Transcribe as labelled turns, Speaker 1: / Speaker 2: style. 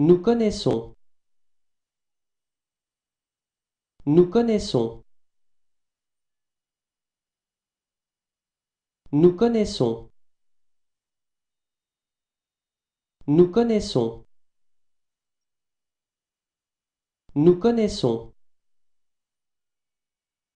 Speaker 1: Nous connaissons. Nous connaissons. Nous connaissons. Nous connaissons. Nous connaissons.